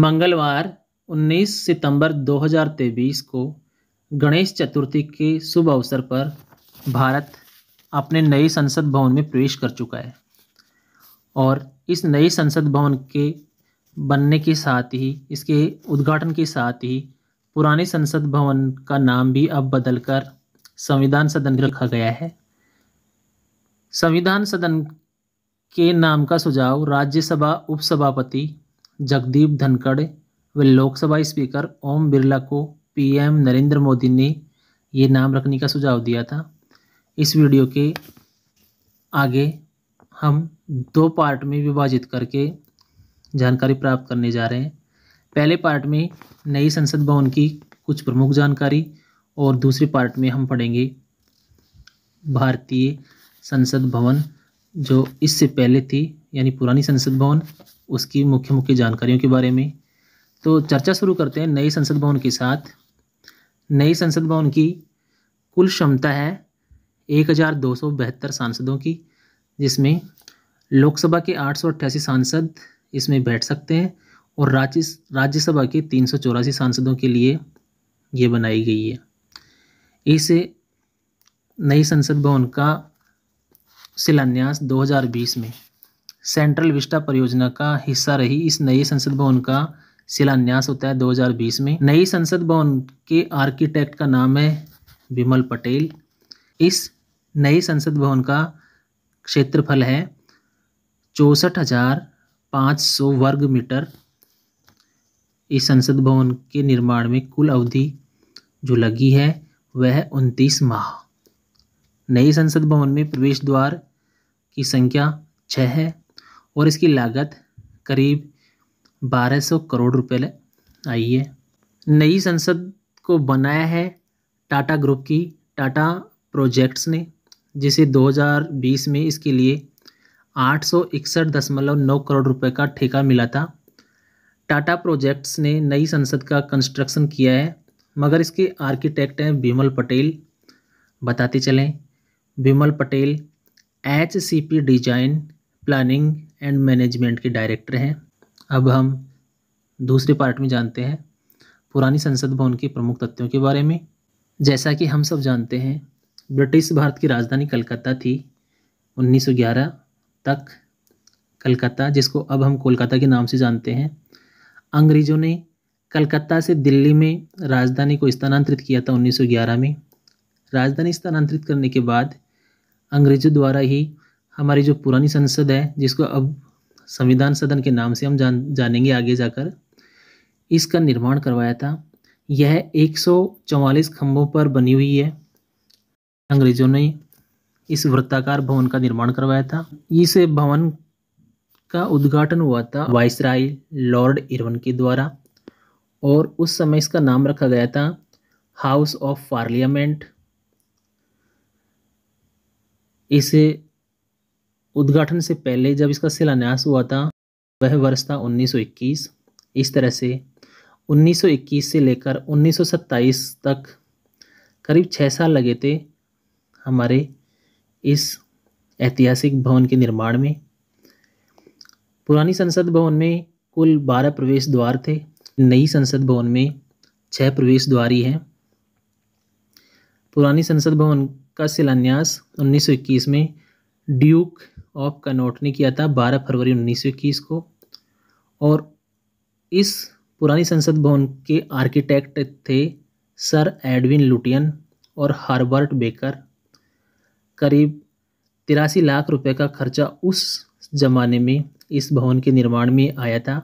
मंगलवार 19 सितंबर 2023 को गणेश चतुर्थी के शुभ अवसर पर भारत अपने नए संसद भवन में प्रवेश कर चुका है और इस नए संसद भवन के बनने के साथ ही इसके उद्घाटन के साथ ही पुराने संसद भवन का नाम भी अब बदलकर संविधान सदन रखा गया है संविधान सदन के नाम का सुझाव राज्यसभा उपसभापति जगदीप धनखड़ व लोकसभा स्पीकर ओम बिरला को पीएम नरेंद्र मोदी ने ये नाम रखने का सुझाव दिया था इस वीडियो के आगे हम दो पार्ट में विभाजित करके जानकारी प्राप्त करने जा रहे हैं पहले पार्ट में नई संसद भवन की कुछ प्रमुख जानकारी और दूसरे पार्ट में हम पढ़ेंगे भारतीय संसद भवन जो इससे पहले थी यानी पुरानी संसद भवन उसकी मुख्य मुख्य जानकारियों के बारे में तो चर्चा शुरू करते हैं नई संसद भवन के साथ नई संसद भवन की कुल क्षमता है एक हज़ार दो सौ बहत्तर सांसदों की जिसमें लोकसभा के आठ सौ अट्ठासी सांसद इसमें बैठ सकते हैं और राज्य राज्यसभा के तीन सौ चौरासी सांसदों के लिए ये बनाई गई है इस नई संसद भवन का शिलान्यास 2020 में सेंट्रल विस्टा परियोजना का हिस्सा रही इस नए संसद भवन का शिलान्यास होता है 2020 में नई संसद भवन के आर्किटेक्ट का नाम है विमल पटेल इस नए संसद भवन का क्षेत्रफल है चौंसठ हज़ार पाँच सौ वर्ग मीटर इस संसद भवन के निर्माण में कुल अवधि जो लगी है वह उनतीस माह नई संसद भवन में प्रवेश द्वार की संख्या छः है और इसकी लागत करीब 1200 करोड़ रुपये आई है नई संसद को बनाया है टाटा ग्रुप की टाटा प्रोजेक्ट्स ने जिसे 2020 में इसके लिए आठ करोड़ रुपए का ठेका मिला था टाटा प्रोजेक्ट्स ने नई संसद का कंस्ट्रक्शन किया है मगर इसके आर्किटेक्ट हैं विमल पटेल बताते चलें Vimal Patel H C P design planning and management के डायरेक्टर हैं अब हम दूसरे पार्ट में जानते हैं पुरानी संसद भवन के प्रमुख तथ्यों के बारे में जैसा कि हम सब जानते हैं ब्रिटिश भारत की राजधानी कलकत्ता थी 1911 तक कलकत्ता जिसको अब हम कोलकाता के नाम से जानते हैं अंग्रेज़ों ने कलकत्ता से दिल्ली में राजधानी को स्थानांतरित किया था 1911 में राजधानी स्थानांतरित करने के बाद अंग्रेज़ों द्वारा ही हमारी जो पुरानी संसद है जिसको अब संविधान सदन के नाम से हम जान जानेंगे आगे जाकर इसका निर्माण करवाया था यह 144 खंभों पर बनी हुई है अंग्रेजों ने इस वृत्ताकार भवन का निर्माण करवाया था इस भवन का उद्घाटन हुआ था वाइसराय लॉर्ड इरवन के द्वारा और उस समय इसका नाम रखा गया था हाउस ऑफ पार्लियामेंट इसे उद्घाटन से पहले जब इसका शिलान्यास हुआ था वह वर्ष था 1921 इस तरह से 1921 से लेकर 1927 तक करीब छः साल लगे थे हमारे इस ऐतिहासिक भवन के निर्माण में पुरानी संसद भवन में कुल बारह प्रवेश द्वार थे नई संसद भवन में छः प्रवेश द्वार ही हैं पुरानी संसद भवन का शिलान्यास 1921 में ड्यूक ऑफ कनोट ने किया था बारह फरवरी उन्नीस को और इस पुरानी संसद भवन के आर्किटेक्ट थे सर एडविन लुटियन और हार्बर्ट बेकर करीब तिरासी लाख रुपए का खर्चा उस जमाने में इस भवन के निर्माण में आया था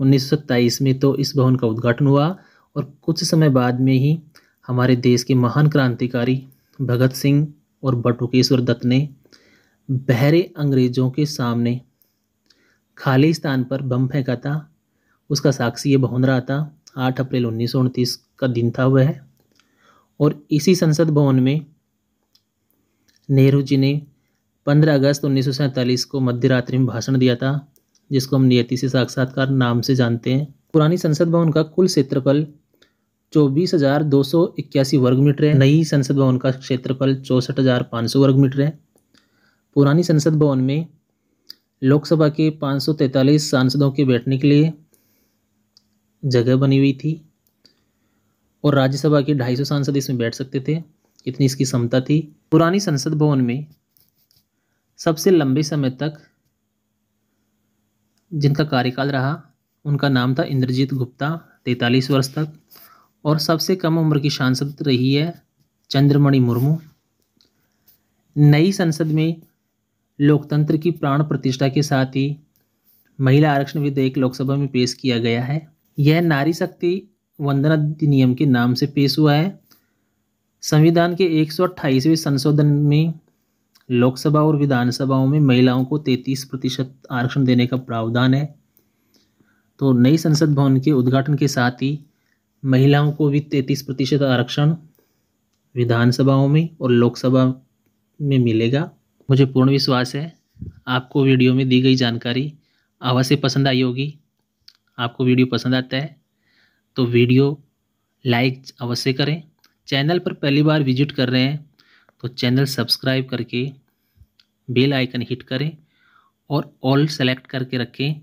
उन्नीस में तो इस भवन का उद्घाटन हुआ और कुछ समय बाद में ही हमारे देश के महान क्रांतिकारी भगत सिंह और बटुकेश्वर दत्त ने बहरे अंग्रेज़ों के सामने खालिस्तान पर बम फेंका था उसका साक्षी ये भवन रहा था आठ अप्रैल उन्नीस का दिन था वह और इसी संसद भवन में नेहरू जी ने 15 अगस्त उन्नीस को मध्य रात्रि में भाषण दिया था जिसको हम नियति से साक्षात्कार नाम से जानते हैं पुरानी संसद भवन का कुल क्षेत्रफल चौबीस हज़ार दो सौ इक्यासी वर्ग मीटर है नई संसद भवन का क्षेत्रफल चौंसठ हज़ार सौ वर्ग मीटर है पुरानी संसद भवन में लोकसभा के 543 सांसदों के बैठने के लिए जगह बनी हुई थी और राज्यसभा के 250 सांसद इसमें बैठ सकते थे इतनी इसकी क्षमता थी पुरानी संसद भवन में सबसे लंबे समय तक जिनका कार्यकाल रहा उनका नाम था इंद्रजीत गुप्ता तैतालीस वर्ष तक और सबसे कम उम्र की सांसद रही है चंद्रमणि मुर्मू नई संसद में लोकतंत्र की प्राण प्रतिष्ठा के साथ ही महिला आरक्षण विधेयक तो लोकसभा में पेश किया गया है यह नारी शक्ति वंदना अधिनियम के नाम से पेश हुआ है संविधान के एक संशोधन में लोकसभा और विधानसभाओं में महिलाओं को 33 प्रतिशत आरक्षण देने का प्रावधान है तो नई संसद भवन के उद्घाटन के साथ ही महिलाओं को भी 33 प्रतिशत आरक्षण विधानसभाओं में और लोकसभा में मिलेगा मुझे पूर्ण विश्वास है आपको वीडियो में दी गई जानकारी अवश्य पसंद आई होगी आपको वीडियो पसंद आता है तो वीडियो लाइक अवश्य करें चैनल पर पहली बार विजिट कर रहे हैं तो चैनल सब्सक्राइब करके बेल आइकन हिट करें और ऑल सेलेक्ट करके रखें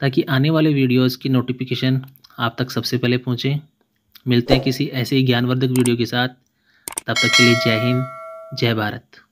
ताकि आने वाले वीडियोस की नोटिफिकेशन आप तक सबसे पहले पहुंचे मिलते हैं किसी ऐसे ही ज्ञानवर्धक वीडियो के साथ तब तक के लिए जय हिंद जय भारत